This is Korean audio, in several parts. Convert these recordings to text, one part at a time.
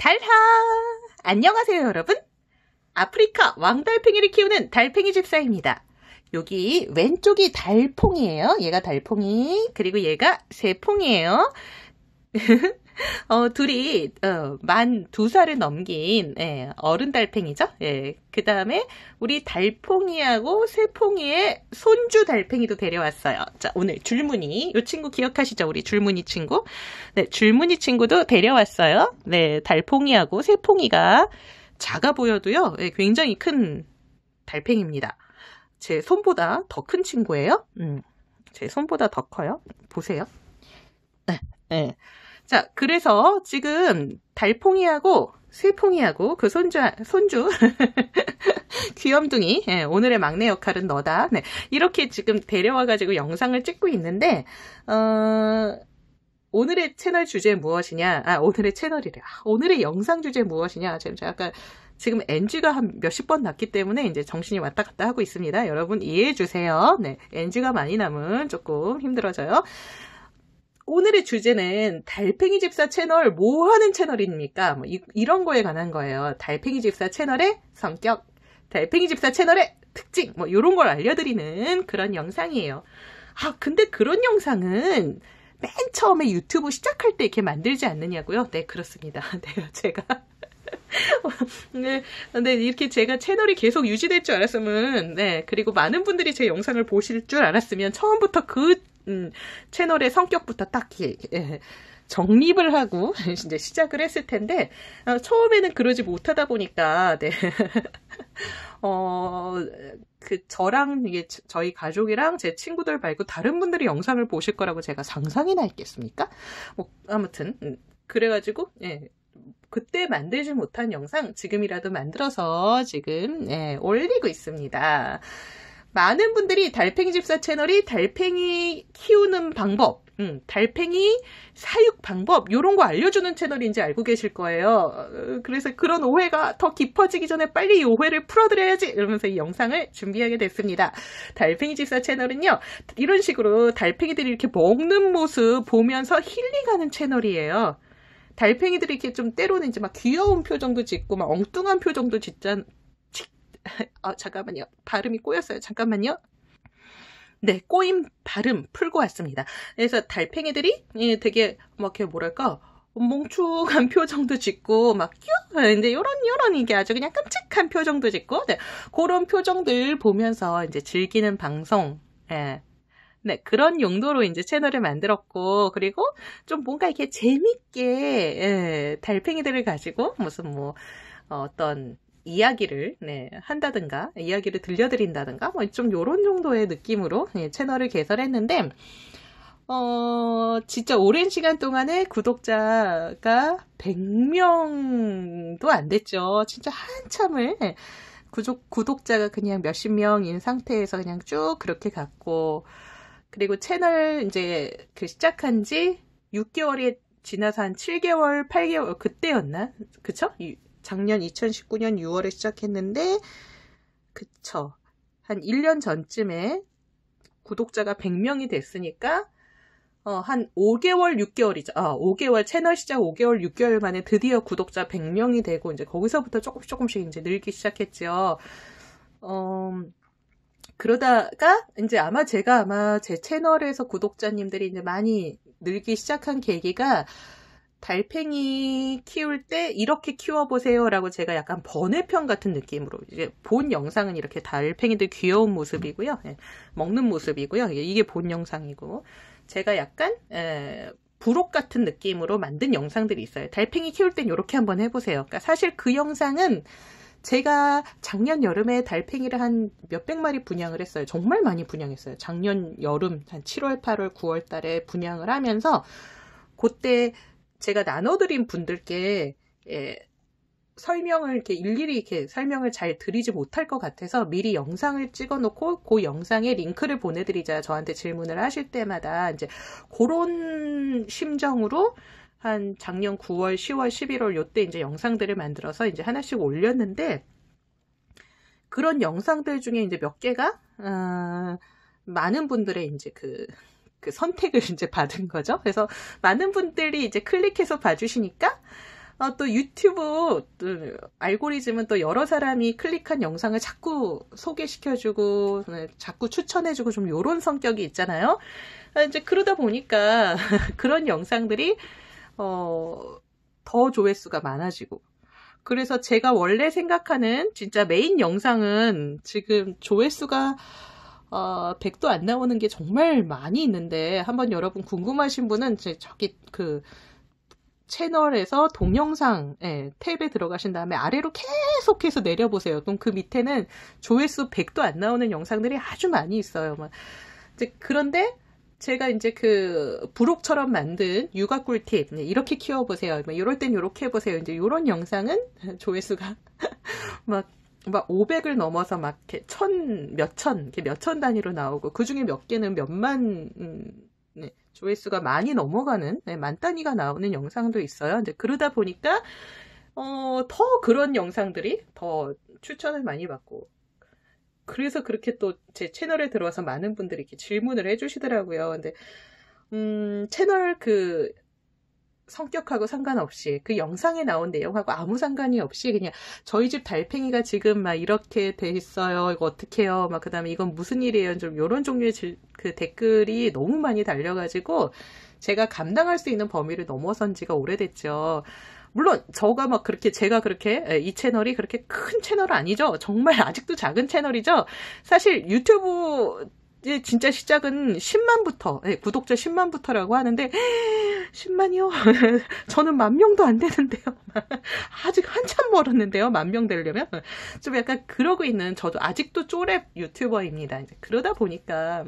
달하! 안녕하세요, 여러분. 아프리카 왕달팽이를 키우는 달팽이 집사입니다. 여기 왼쪽이 달퐁이에요. 얘가 달퐁이, 그리고 얘가 새퐁이에요. 어, 둘이 어, 만 두 살을 넘긴 예, 어른 달팽이죠. 예, 그 다음에 우리 달퐁이하고새퐁이의 손주 달팽이도 데려왔어요. 자, 오늘 줄무늬 이 친구 기억하시죠? 우리 줄무늬 친구. 네, 줄무늬 친구도 데려왔어요. 네, 달퐁이하고새퐁이가 작아 보여도요, 예, 굉장히 큰 달팽이입니다. 제 손보다 더 큰 친구예요. 음, 제 손보다 더 커요. 보세요. 네, 네. 자, 그래서 지금 달풍이하고슬풍이하고그 손자, 손주, 귀염둥이, 예, 오늘의 막내 역할은 너다. 네, 이렇게 지금 데려와가지고 영상을 찍고 있는데, 어, 오늘의 채널 주제 무엇이냐, 아, 오늘의 채널이래. 아, 오늘의 영상 주제 무엇이냐, 지금 제가 약간, 지금 NG가 한 몇십 번 났기 때문에 이제 정신이 왔다 갔다 하고 있습니다. 여러분 이해해 주세요. 네, NG가 많이 남은 조금 힘들어져요. 오늘의 주제는 달팽이 집사 채널 뭐 하는 채널입니까? 뭐 이, 런 거에 관한 거예요. 달팽이 집사 채널의 성격, 달팽이 집사 채널의 특징, 뭐 이런 걸 알려드리는 그런 영상이에요. 아, 근데 그런 영상은 맨 처음에 유튜브 시작할 때 이렇게 만들지 않느냐고요? 네, 그렇습니다. 네, 제가. 네, 근데 이렇게 제가 채널이 계속 유지될 줄 알았으면, 네, 그리고 많은 분들이 제 영상을 보실 줄 알았으면 처음부터 그 음, 채널의 성격부터 딱히 정립을 하고 이제 시작을 했을 텐데 어, 처음에는 그러지 못하다 보니까 네. 어, 그 저랑 이게 저희 가족이랑 제 친구들 말고 다른 분들이 영상을 보실 거라고 제가 상상이나 했겠습니까? 뭐 아무튼 음, 그래가지고 예, 그때 만들지 못한 영상 지금이라도 만들어서 지금 예, 올리고 있습니다. 많은 분들이 달팽이 집사 채널이 달팽이 키우는 방법, 음, 달팽이 사육 방법 이런 거 알려주는 채널인지 알고 계실 거예요. 어, 그래서 그런 오해가 더 깊어지기 전에 빨리 이 오해를 풀어드려야지 이러면서 이 영상을 준비하게 됐습니다. 달팽이 집사 채널은요 이런 식으로 달팽이들이 이렇게 먹는 모습 보면서 힐링하는 채널이에요. 달팽이들이 이렇게 좀 때로는 이제 막 귀여운 표정도 짓고 막 엉뚱한 표정도 짓자, 아, 잠깐만요. 발음이 꼬였어요. 잠깐만요. 네, 꼬임 발음 풀고 왔습니다. 그래서 달팽이들이 예, 되게 막 이렇게 뭐랄까 멍충한 표정도 짓고 막 근데 요런 요런 이게 아주 그냥 끔찍한 표정도 짓고 네, 그런 표정들 보면서 이제 즐기는 방송 예. 네, 그런 용도로 이제 채널을 만들었고, 그리고 좀 뭔가 이렇게 재밌게, 예, 달팽이들을 가지고 무슨 뭐, 어떤 이야기를 네, 한다든가 이야기를 들려드린다든가 뭐좀 요런 정도의 느낌으로 네, 채널을 개설했는데 어, 진짜 오랜 시간 동안에 구독자가 100명도 안 됐죠. 진짜 한참을 예, 구독, 구독자가 그냥 몇십 명인 상태에서 그냥 쭉 그렇게 갔고, 그리고 채널 이제 그 시작한 지 6개월이 지나서 한 7개월, 8개월, 그때였나? 그쵸? 작년 2019년 6월에 시작했는데 그쵸 한 1년 전쯤에 구독자가 100명이 됐으니까 어, 한 5개월 6개월이죠. 아, 5개월 채널 시작 5개월 6개월 만에 드디어 구독자 100명이 되고 이제 거기서부터 조금씩 조금씩 이제 늘기 시작했죠. 어, 그러다가 이제 아마 제가 아마 제 채널에서 구독자님들이 이제 많이 늘기 시작한 계기가 달팽이 키울 때 이렇게 키워보세요라고 제가 약간 번외편 같은 느낌으로 이제 본 영상은 이렇게 달팽이들 귀여운 모습이고요. 예, 먹는 모습이고요. 이게 본 영상이고 제가 약간 에, 예, 부록 같은 느낌으로 만든 영상들이 있어요. 달팽이 키울 땐 이렇게 한번 해보세요. 그러니까 사실 그 영상은 제가 작년 여름에 달팽이를 한 몇백 마리 분양을 했어요. 정말 많이 분양했어요. 작년 여름 한 7월, 8월, 9월 달에 분양을 하면서 그때 제가 나눠드린 분들께 예, 설명을 이렇게 일일이 이렇게 설명을 잘 드리지 못할 것 같아서 미리 영상을 찍어놓고 그 영상에 링크를 보내드리자 저한테 질문을 하실 때마다 이제 그런 심정으로 한 작년 9월, 10월, 11월 요때 이제 영상들을 만들어서 이제 하나씩 올렸는데 그런 영상들 중에 이제 몇 개가 어, 많은 분들의 이제 그그 선택을 이제 받은 거죠. 그래서 많은 분들이 이제 클릭해서 봐주시니까 어, 또 유튜브 또 알고리즘은 또 여러 사람이 클릭한 영상을 자꾸 소개시켜주고 자꾸 추천해주고 좀 이런 성격이 있잖아요. 이제 그러다 보니까 그런 영상들이 어, 더 조회수가 많아지고 그래서 제가 원래 생각하는 진짜 메인 영상은 지금 조회수가 어, 1도안 나오는 게 정말 많이 있는데 한번 여러분 궁금하신 분은 제 저기 그 채널에서 동영상 예, 탭에 들어가신 다음에 아래로 계속해서 내려보세요. 그럼 그 밑에는 조회수 백도안 나오는 영상들이 아주 많이 있어요. 막. 뭐 이제 그런데 제가 이제 그 부록처럼 만든 육아 꿀팁 네, 이렇게 키워보세요. 이럴 뭐 땐 이렇게 해보세요. 이제 이런 영상은 조회수가 막막 500을 넘어서 막 이렇게 천, 몇 천, 이렇게 몇 천 단위로 나오고 그 중에 몇 개는 몇만 음, 네, 조회수가 많이 넘어가는 네, 만 단위가 나오는 영상도 있어요. 근데 그러다 보니까 어, 더 그런 영상들이 더 추천을 많이 받고 그래서 그렇게 또 제 채널에 들어와서 많은 분들이 이렇게 질문을 해주시더라고요. 근데 음, 채널 그 성격하고 상관없이 그 영상에 나온 내용하고 아무 상관이 없이 그냥 저희 집 달팽이가 지금 막 이렇게 돼 있어요. 이거 어떡해요. 막 그다음에 이건 무슨 일이에요. 좀 요런 종류의 질, 그 댓글이 너무 많이 달려 가지고 제가 감당할 수 있는 범위를 넘어선 지가 오래됐죠. 물론 저가 막 그렇게 제가 그렇게 이 채널이 그렇게 큰 채널 아니죠. 정말 아직도 작은 채널이죠. 사실 유튜브 이제 진짜 시작은 10만부터 네, 예, 구독자 10만부터라고 하는데 10만이요? 저는 만 명도 안 되는데요. 아직 한참 멀었는데요. 만 명 되려면 좀 약간 그러고 있는 저도 아직도 쪼랩 유튜버입니다. 이제 그러다 보니까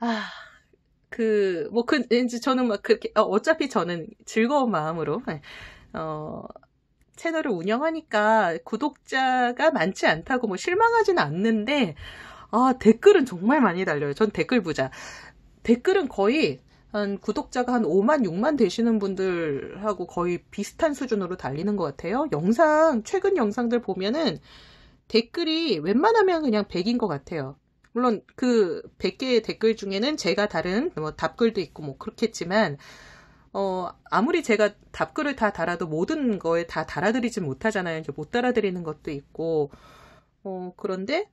아. 그, 뭐, 그, 이제 저는 막 그렇게, 어, 어차피 저는 즐거운 마음으로, 예, 어, 채널을 운영하니까 구독자가 많지 않다고 뭐 실망하진 않는데, 아, 댓글은 정말 많이 달려요. 전 댓글 부자. 댓글은 거의 한 구독자가 한 5만, 6만 되시는 분들하고 거의 비슷한 수준으로 달리는 것 같아요. 영상, 최근 영상들 보면은 댓글이 웬만하면 그냥 100인 것 같아요. 물론 그 100개의 댓글 중에는 제가 다른 뭐 답글도 있고 뭐 그렇겠지만 어, 아무리 제가 답글을 다 달아도 모든 거에 다달아드리지 못하잖아요. 이제 못 달아드리는 것도 있고, 어, 그런데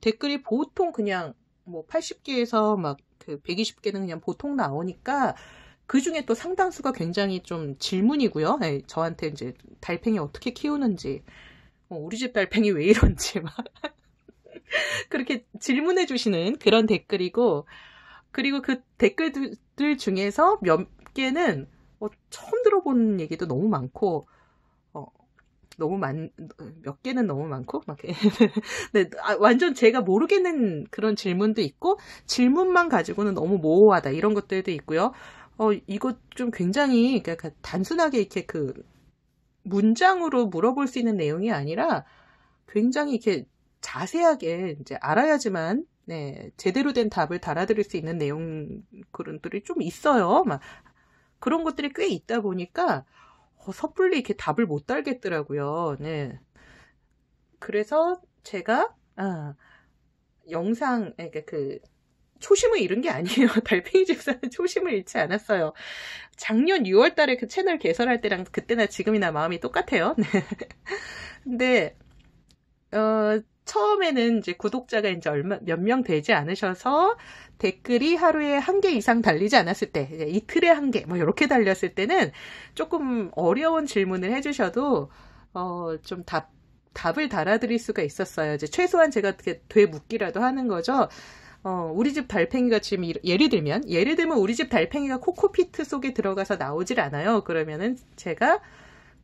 댓글이 보통 그냥 뭐 80개에서 막 그 120개는 그냥 보통 나오니까 그 중에 또 상당수가 굉장히 좀 질문이고요. 네, 저한테 이제 달팽이 어떻게 키우는지, 뭐 우리 집 달팽이 왜 이런지 막 그렇게 질문해 주시는 그런 댓글이고, 그리고 그 댓글들 중에서 몇 개는 뭐 처음 들어본 얘기도 너무 많고, 너무 많, 몇 개는 너무 많고, 막, 네, 아, 완전 제가 모르겠는 그런 질문도 있고, 질문만 가지고는 너무 모호하다, 이런 것들도 있고요. 어, 이거 좀 굉장히, 그러니까 그 단순하게 이렇게 그, 문장으로 물어볼 수 있는 내용이 아니라, 굉장히 이렇게 자세하게 이제 알아야지만 네, 제대로 된 답을 달아드릴 수 있는 내용 그런들이 좀 있어요. 막 그런 것들이 꽤 있다 보니까 어, 섣불리 이렇게 답을 못 달겠더라고요. 네. 그래서 제가 아, 영상 아, 그러니까 그 초심을 잃은 게 아니에요. 달팽이 집사는 초심을 잃지 않았어요. 작년 6월 달에 그 채널 개설할 때랑 그때나 지금이나 마음이 똑같아요. 네. 근데 어 처음에는 이제 구독자가 이제 얼마 몇 명 되지 않으셔서 댓글이 하루에 한 개 이상 달리지 않았을 때 이틀에 한 개뭐 이렇게 달렸을 때는 조금 어려운 질문을 해주셔도 어, 좀 답, 답을 달아드릴 수가 있었어요. 이제 최소한 제가 되묻기라도 하는 거죠. 어, 우리 집 달팽이가 지금 이러, 예를 들면 예를 들면 우리 집 달팽이가 코코피트 속에 들어가서 나오질 않아요. 그러면은 제가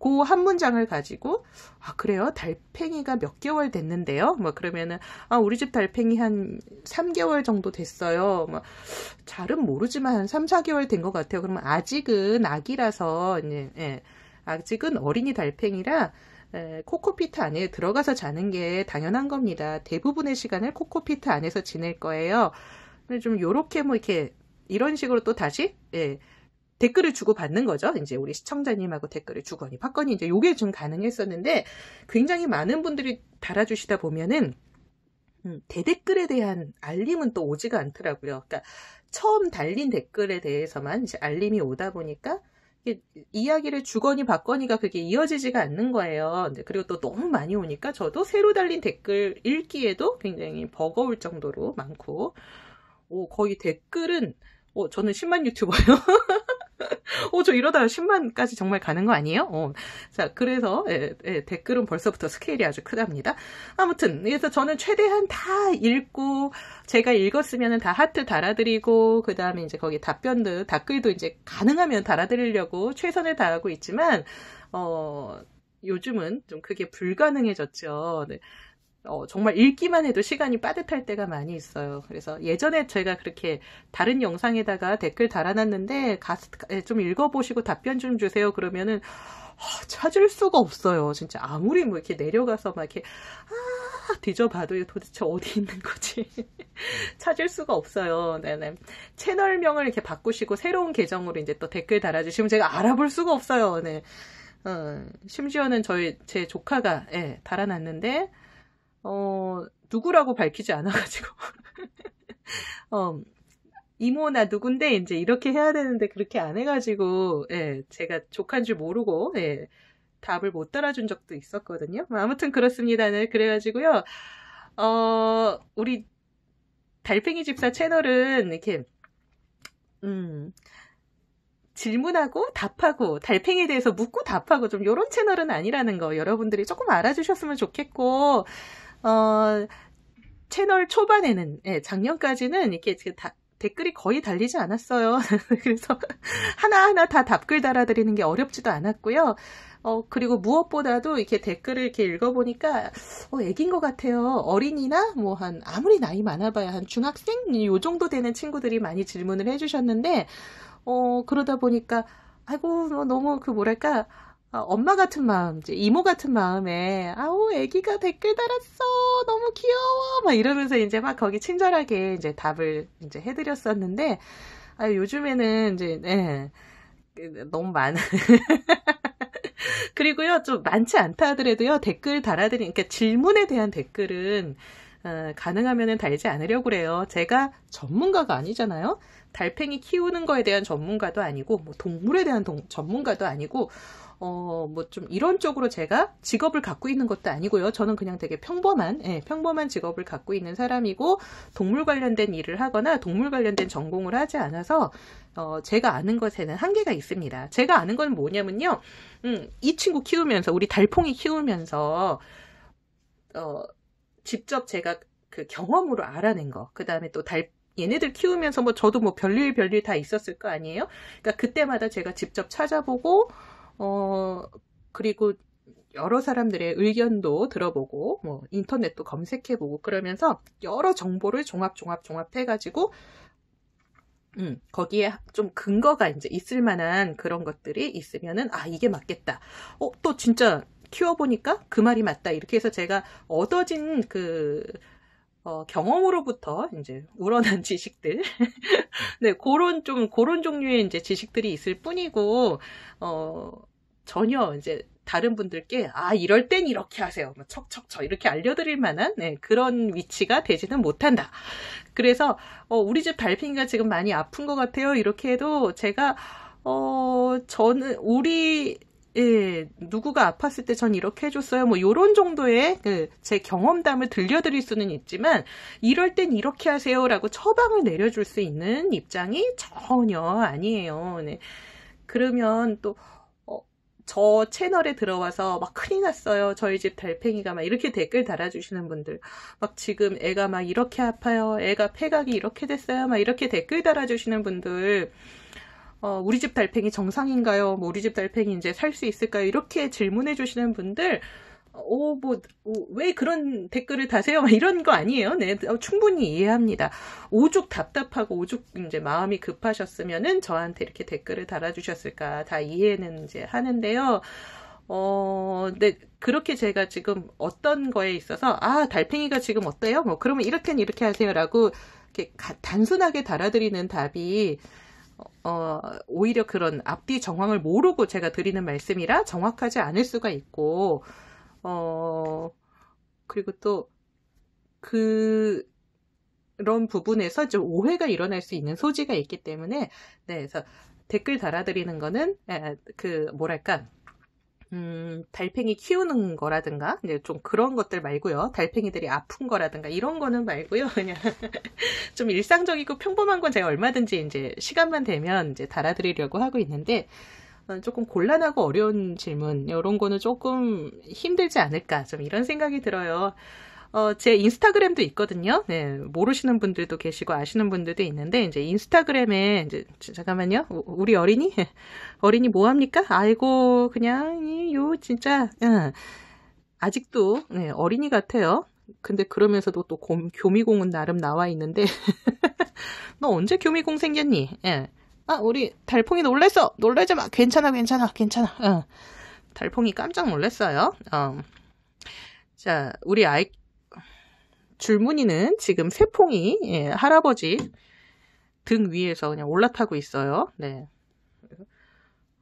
그한 문장을 가지고 아 그래요 달팽이가 몇 개월 됐는데요 뭐 그러면은 아 우리 집 달팽이 한 3개월 정도 됐어요 뭐 잘은 모르지만 한 3, 4개월 된 것 같아요 그러면 아직은 아기라서 예, 예 아직은 어린이 달팽이라 에, 코코피트 안에 들어가서 자는 게 당연한 겁니다. 대부분의 시간을 코코피트 안에서 지낼 거예요. 좀 요렇게 뭐 이렇게 이런 식으로 또 다시 예, 댓글을 주고받는 거죠. 이제 우리 시청자님하고 댓글을 주거니 받거니 이제 요게 좀 가능했었는데 굉장히 많은 분들이 달아주시다 보면은 음, 대댓글에 대한 알림은 또 오지가 않더라고요. 그러니까 처음 달린 댓글에 대해서만 이제 알림이 오다 보니까 이야기를 주거니 받거니가 그게 이어지지가 않는 거예요. 그리고 또 너무 많이 오니까 저도 새로 달린 댓글 읽기에도 굉장히 버거울 정도로 많고, 오, 거의 댓글은, 오, 어, 저는 10만 유튜버요. 어, 저 이러다 10만까지 정말 가는 거 아니에요? 어. 자, 그래서 예, 예, 댓글은 벌써부터 스케일이 아주 크답니다. 아무튼 그래서 저는 최대한 다 읽고 제가 읽었으면 다 하트 달아드리고 그 다음에 이제 거기 답변도 댓글도 이제 가능하면 달아드리려고 최선을 다하고 있지만 어. 요즘은 좀 그게 불가능해졌죠. 네. 어, 정말 읽기만 해도 시간이 빠듯할 때가 많이 있어요. 그래서 예전에 제가 그렇게 다른 영상에다가 댓글 달아놨는데 가, 좀 읽어보시고 답변 좀 주세요. 그러면은 어, 찾을 수가 없어요. 진짜 아무리 뭐 이렇게 내려가서 막 이렇게 아, 뒤져봐도 도대체 어디 있는 거지? 찾을 수가 없어요. 네네. 채널명을 이렇게 바꾸시고 새로운 계정으로 이제 또 댓글 달아주시면 제가 알아볼 수가 없어요. 네. 어, 심지어는 저희 제 조카가 예, 달아놨는데 어, 누구라고 밝히지 않아가지고. 어, 이모 나 누군데 이제 이렇게 해야 되는데 그렇게 안 해가지고 예, 제가 족한 줄 모르고 예, 답을 못 따라준 적도 있었거든요. 아무튼 그렇습니다. 네, 그래가지고요. 어, 우리 달팽이 집사 채널은 이렇게 음, 질문하고 답하고 달팽이에 대해서 묻고 답하고 좀 이런 채널은 아니라는 거 여러분들이 조금 알아주셨으면 좋겠고 어, 채널 초반에는, 예, 작년까지는 이렇게 다, 댓글이 거의 달리지 않았어요. 그래서 하나하나 다 답글 달아드리는 게 어렵지도 않았고요. 어, 그리고 무엇보다도 이렇게 댓글을 이렇게 읽어보니까, 어, 애긴 것 같아요. 어린이나, 뭐, 한, 아무리 나이 많아봐야 한 중학생? 요 정도 되는 친구들이 많이 질문을 해주셨는데, 어, 그러다 보니까, 아이고, 뭐 너무 그 뭐랄까, 어, 엄마 같은 마음, 이제 이모 같은 마음에 아우 아기가 댓글 달았어 너무 귀여워 막 이러면서 이제 막 거기 친절하게 이제 답을 이제 해드렸었는데 아 요즘에는 이제 네, 너무 많아. 그리고요, 좀 많지 않다 하더라도요, 댓글 달아드리니까 그러니까 질문에 대한 댓글은 어, 가능하면은 달지 않으려고 그래요. 제가 전문가가 아니잖아요. 달팽이 키우는 거에 대한 전문가도 아니고, 뭐 동물에 대한 동, 전문가도 아니고, 어, 뭐좀 이런 쪽으로 제가 직업을 갖고 있는 것도 아니고요. 저는 그냥 되게 평범한, 예, 평범한 직업을 갖고 있는 사람이고, 동물 관련된 일을 하거나 동물 관련된 전공을 하지 않아서, 어, 제가 아는 것에는 한계가 있습니다. 제가 아는 건 뭐냐면요. 음, 이 친구 키우면서, 우리 달풍이 키우면서, 어, 직접 제가 그 경험으로 알아낸 거. 그 다음에 또 달, 얘네들 키우면서 뭐 저도 뭐 별일 별일 다 있었을 거 아니에요? 그러니까 그때마다 제가 직접 찾아보고, 어, 그리고 여러 사람들의 의견도 들어보고 뭐 인터넷도 검색해보고 그러면서 여러 정보를 종합 종합 종합해가지고 음, 거기에 좀 근거가 이제 있을 만한 그런 것들이 있으면은 아 이게 맞겠다. 어 또 진짜 키워보니까 그 말이 맞다. 이렇게 해서 제가 얻어진 그 어, 경험으로부터 이제 우러난 지식들. 네, 그런 좀, 그런 종류의 이제 지식들이 있을 뿐이고, 어, 전혀 이제 다른 분들께, 아, 이럴 땐 이렇게 하세요. 뭐 척척척 이렇게 알려드릴 만한, 네, 그런 위치가 되지는 못한다. 그래서, 어, 우리 집 달팽이가 지금 많이 아픈 것 같아요. 이렇게 해도 제가, 어, 저는, 우리 예, 누구가 아팠을 때 전 이렇게 해줬어요. 뭐, 요런 정도의 그제 경험담을 들려드릴 수는 있지만, 이럴 땐 이렇게 하세요라고 처방을 내려줄 수 있는 입장이 전혀 아니에요. 네. 그러면 또, 어, 저 채널에 들어와서 막 큰일 났어요. 저희 집 달팽이가 막 이렇게 댓글 달아주시는 분들. 막 지금 애가 막 이렇게 아파요. 애가 폐각이 이렇게 됐어요. 막 이렇게 댓글 달아주시는 분들. 어, 우리 집 달팽이 정상인가요? 뭐 우리 집 달팽이 이제 살 수 있을까요? 이렇게 질문해 주시는 분들 오, 어, 뭐, 오, 어, 왜 그런 댓글을 다세요? 이런 거 아니에요. 네, 어, 충분히 이해합니다. 오죽 답답하고 오죽 이제 마음이 급하셨으면은 저한테 이렇게 댓글을 달아주셨을까 다 이해는 이제 하는데요. 어, 근 네, 그렇게 제가 지금 어떤 거에 있어서 아 달팽이가 지금 어때요? 뭐 그러면 이렇게는 이렇게 하세요라고 이렇게 단순하게 달아드리는 답이 어, 오히려 그런 앞뒤 정황을 모르고 제가 드리는 말씀이라 정확하지 않을 수가 있고, 어, 그리고 또, 그, 런 부분에서 좀 오해가 일어날 수 있는 소지가 있기 때문에, 네, 그래서 댓글 달아드리는 거는, 그, 뭐랄까, 음, 달팽이 키우는 거라든가 이제 좀 그런 것들 말고요. 달팽이들이 아픈 거라든가 이런 거는 말고요. 그냥 좀 일상적이고 평범한 건 제가 얼마든지 이제 시간만 되면 이제 달아드리려고 하고 있는데 어, 조금 곤란하고 어려운 질문 이런 거는 조금 힘들지 않을까 좀 이런 생각이 들어요. 어, 제 인스타그램도 있거든요. 네, 모르시는 분들도 계시고 아시는 분들도 있는데 이제 인스타그램에 이제 잠깐만요. 우리 어린이 어린이 뭐 합니까? 아이고 그냥 요 진짜 아직도 네, 어린이 같아요. 근데 그러면서도 또 곰, 교미공은 나름 나와 있는데 너 언제 교미공 생겼니? 예. 아 우리 달팽이 놀랬어 놀래지 마 괜찮아 괜찮아 괜찮아 어. 달팽이 깜짝 놀랐어요 어. 자 우리 아이 줄무늬는 지금 세풍이 예, 할아버지 등 위에서 그냥 올라타고 있어요. 네.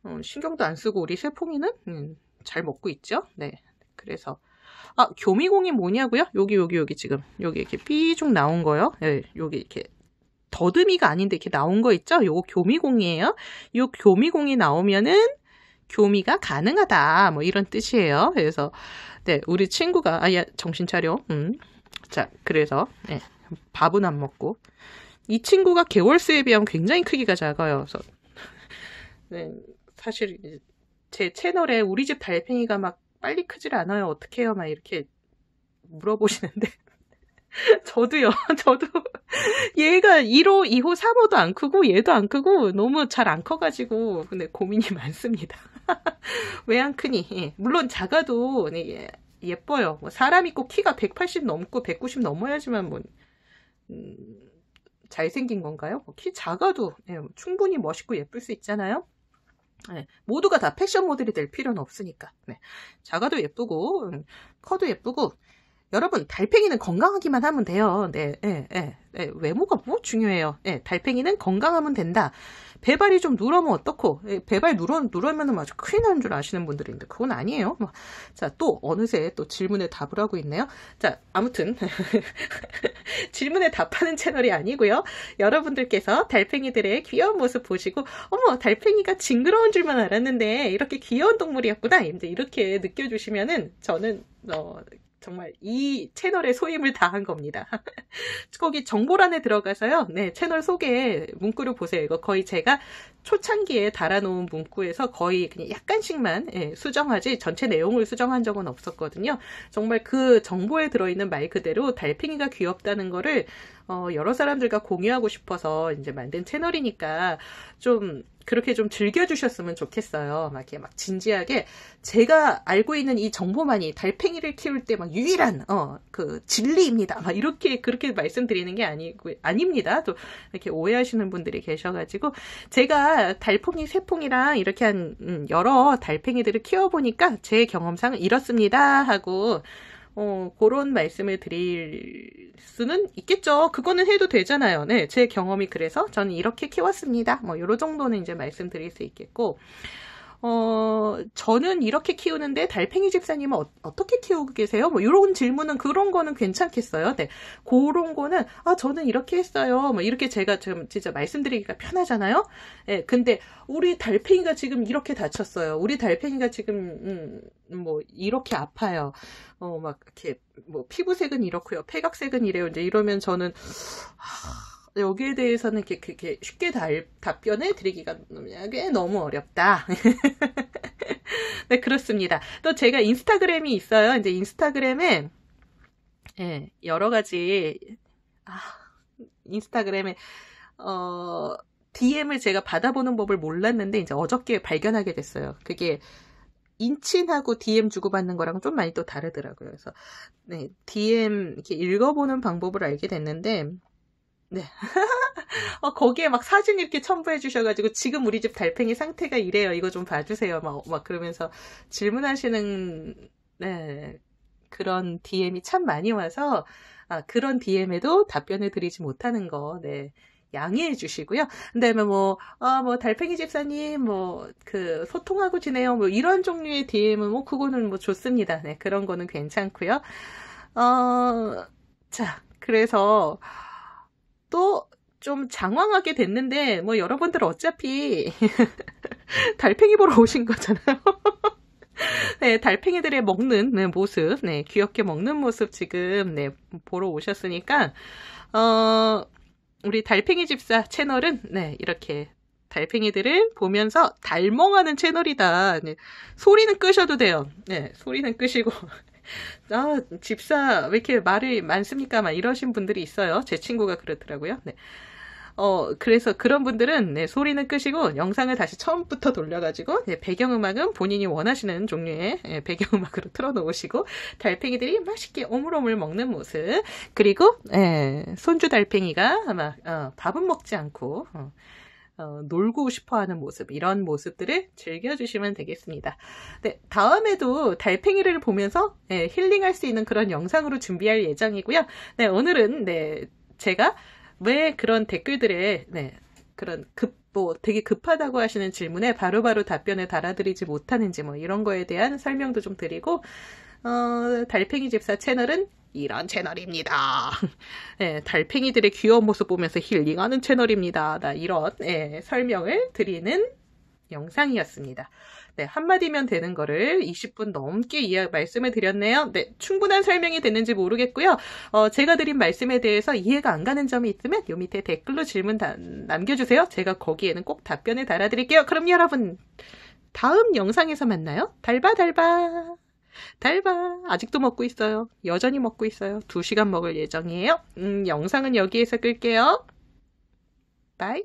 어, 신경도 안 쓰고 우리 세풍이는 음, 잘 먹고 있죠. 네. 그래서 아 교미공이 뭐냐고요? 여기 여기 여기 지금 여기 이렇게 삐죽 나온 거요. 예, 여기 이렇게 더듬이가 아닌데 이렇게 나온 거 있죠? 요거 교미공이에요. 요 교미공이 나오면은 교미가 가능하다. 뭐 이런 뜻이에요. 그래서 네 우리 친구가 아야 정신 차려. 음. 자, 그래서 네, 밥은 안 먹고 이 친구가 개월수에 비하면 굉장히 크기가 작아요. 그래서 네, 사실 제 채널에 우리 집 달팽이가 막 빨리 크질 않아요. 어떻게 해요? 막 이렇게 물어보시는데 저도요. 저도 얘가 1호, 2호, 3호도 안 크고 얘도 안 크고 너무 잘 안 커가지고 근데 고민이 많습니다. 왜 안 크니? 예. 물론 작아도 네, 예. 예뻐요. 뭐 사람이 꼭 키가 180 넘고 190 넘어야지만 뭐 음, 잘생긴 건가요? 뭐 키 작아도 예, 충분히 멋있고 예쁠 수 있잖아요. 네, 모두가 다 패션 모델이 될 필요는 없으니까. 네, 작아도 예쁘고, 음, 커도 예쁘고, 여러분 달팽이는 건강하기만 하면 돼요. 네, 예, 예, 예, 외모가 뭐 중요해요. 예, 달팽이는 건강하면 된다. 배발이 좀 누르면 어떻고 예, 배발 누르, 누르면 아주 큰일 나는 줄 아시는 분들인데 그건 아니에요. 뭐, 자, 또 어느새 또 질문에 답을 하고 있네요. 자, 아무튼 질문에 답하는 채널이 아니고요. 여러분들께서 달팽이들의 귀여운 모습 보시고 어머 달팽이가 징그러운 줄만 알았는데 이렇게 귀여운 동물이었구나 이제 이렇게 느껴주시면은 저는 어, 정말 이채널의 소임을 다한 겁니다. 거기 정보란에 들어가서요. 네, 채널 소개 문구를 보세요. 이거 거의 제가 초창기에 달아놓은 문구에서 거의 그냥 약간씩만 예, 수정하지 전체 내용을 수정한 적은 없었거든요. 정말 그 정보에 들어있는 말 그대로 달팽이가 귀엽다는 거를 어, 여러 사람들과 공유하고 싶어서 이제 만든 채널이니까 좀 그렇게 좀 즐겨주셨으면 좋겠어요. 막 이렇게 막 진지하게 제가 알고 있는 이 정보만이 달팽이를 키울 때 막 유일한 어그 진리입니다. 막 이렇게 그렇게 말씀드리는 게 아니고 아닙니다. 또 이렇게 오해하시는 분들이 계셔가지고 제가 달팽이 세 통이랑 이렇게 한 음, 여러 달팽이들을 키워보니까 제 경험상 이렇습니다 하고 어, 그런 말씀을 드릴 수는 있겠죠. 그거는 해도 되잖아요. 네, 제 경험이 그래서 저는 이렇게 키웠습니다. 뭐, 요 정도는 이제 말씀드릴 수 있겠고. 어, 저는 이렇게 키우는데 달팽이 집사님은 어, 떻게 키우고 계세요? 뭐 이런 질문은 그런 거는 괜찮겠어요. 네. 그런 거는 아 저는 이렇게 했어요. 뭐 이렇게 제가 지 진짜 말씀드리기가 편하잖아요. 예. 네, 근데 우리 달팽이가 지금 이렇게 다쳤어요. 우리 달팽이가 지금 음, 뭐 이렇게 아파요. 어막 이렇게 뭐 피부색은 이렇고요. 폐각색은 이래요. 이제 이러면 저는 하... 여기에 대해서는 이렇게, 그렇게 쉽게 달, 답변을 드리기가 너무 어렵다. 네, 그렇습니다. 또 제가 인스타그램이 있어요. 이제 인스타그램에, 예, 여러 가지, 아, 인스타그램에, 어, DM을 제가 받아보는 법을 몰랐는데, 이제 어저께 발견하게 됐어요. 그게, 인친하고 DM 주고받는 거랑 좀 많이 또 다르더라고요. 그래서, 네, DM 이렇게 읽어보는 방법을 알게 됐는데, 네. 어, 거기에 막 사진 이렇게 첨부해 주셔가지고 지금 우리 집 달팽이 상태가 이래요. 이거 좀 봐주세요. 막, 막 그러면서 질문하시는 네, 그런 DM이 참 많이 와서 아, 그런 DM에도 답변을 드리지 못하는 거, 네. 양해해 주시고요. 그다음에 뭐, 아, 뭐, 달팽이 집사님, 뭐, 그, 소통하고 지내요. 뭐, 이런 종류의 DM은 뭐, 그거는 뭐, 좋습니다. 네, 그런 거는 괜찮고요. 어, 자, 그래서, 또좀 장황하게 됐는데 뭐 여러분들 어차피 달팽이 보러 오신 거잖아요. 네, 달팽이들의 먹는 네, 모습, 네, 귀엽게 먹는 모습 지금 네, 보러 오셨으니까 어, 우리 달팽이 집사 채널은 네, 이렇게 달팽이들을 보면서 달멍하는 채널이다. 네, 소리는 끄셔도 돼요. 네, 소리는 끄시고 아, 집사 왜 이렇게 말이 많습니까? 막 이러신 분들이 있어요. 제 친구가 그렇더라고요. 네. 어, 그래서 그런 분들은 네, 소리는 끄시고 영상을 다시 처음부터 돌려가지고 네, 배경음악은 본인이 원하시는 종류의 예, 배경음악으로 틀어놓으시고 달팽이들이 맛있게 오물오물 먹는 모습 그리고 예, 손주 달팽이가 아마 어, 밥은 먹지 않고 어. 어, 놀고 싶어하는 모습 이런 모습들을 즐겨주시면 되겠습니다. 네, 다음에도 달팽이를 보면서 네, 힐링할 수 있는 그런 영상으로 준비할 예정이고요. 네, 오늘은 네 제가 왜 그런 댓글들에 네, 그런 급뭐 되게 급하다고 하시는 질문에 바로바로 바로 답변을 달아드리지 못하는지 뭐 이런 거에 대한 설명도 좀 드리고 어, 달팽이 집사 채널은 이런 채널입니다. 예, 달팽이들의 귀여운 모습 보면서 힐링하는 채널입니다. 이런 예, 설명을 드리는 영상이었습니다. 네, 한마디면 되는 거를 20분 넘게 이야, 말씀을 드렸네요. 네, 충분한 설명이 됐는지 모르겠고요. 어, 제가 드린 말씀에 대해서 이해가 안 가는 점이 있으면 요 밑에 댓글로 질문 다, 남겨주세요. 제가 거기에는 꼭 답변을 달아드릴게요. 그럼 여러분, 다음 영상에서 만나요. 달바달바. 달바 아직도 먹고 있어요. 여전히 먹고 있어요. 2시간 먹을 예정이에요. 음, 영상은 여기에서 끌게요. 바이.